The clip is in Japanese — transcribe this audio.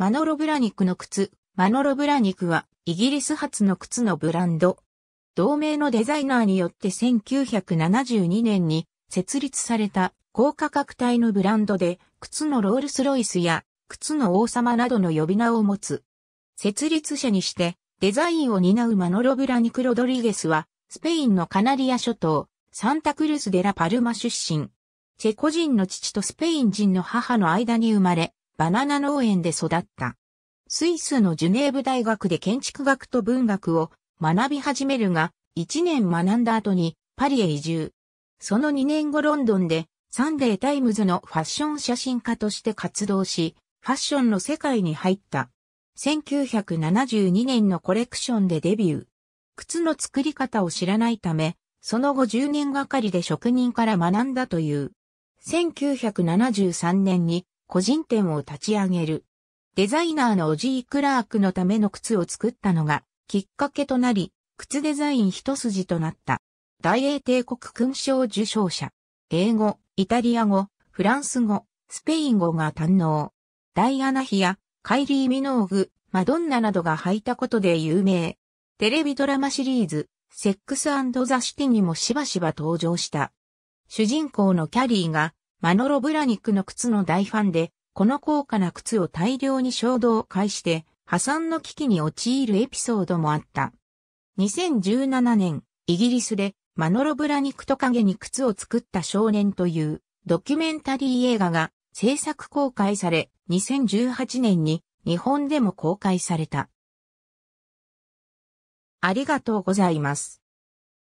マノロブラニクの靴。マノロブラニクは、イギリス発の靴のブランド。同名のデザイナーによって1972年に設立された高価格帯のブランドで、靴のロールスロイスや靴の王様などの呼び名を持つ。設立者にしてデザインを担うマノロブラニク・ロドリゲスは、スペインのカナリア諸島、サンタクルス・デラ・パルマ出身。チェコ人の父とスペイン人の母の間に生まれ、バナナ農園で育った。スイスのジュネーブ大学で建築学と文学を学び始めるが、1年学んだ後にパリへ移住。その2年後ロンドンでサンデータイムズのファッション写真家として活動し、ファッションの世界に入った。1972年のコレクションでデビュー。靴の作り方を知らないため、その後10年がかりで職人から学んだという。1973年に個人店を立ち上げる。デザイナーのオジー・クラークのための靴を作ったのがきっかけとなり、靴デザイン一筋となった。大英帝国勲章受章者。英語、イタリア語、フランス語、スペイン語が堪能。ダイアナ妃やカイリー・ミノーグ、マドンナなどが履いたことで有名。テレビドラマシリーズ、セックスザ・シティにもしばしば登場した。主人公のキャリーがマノロ・ブラニックの靴の大ファンで、この高価な靴を大量に衝動を介して、破産の危機に陥るエピソードもあった。2017年、イギリスで、マノロ・ブラニックトカゲに靴を作った少年というドキュメンタリー映画が制作公開され、2018年に日本でも公開された。ありがとうございます。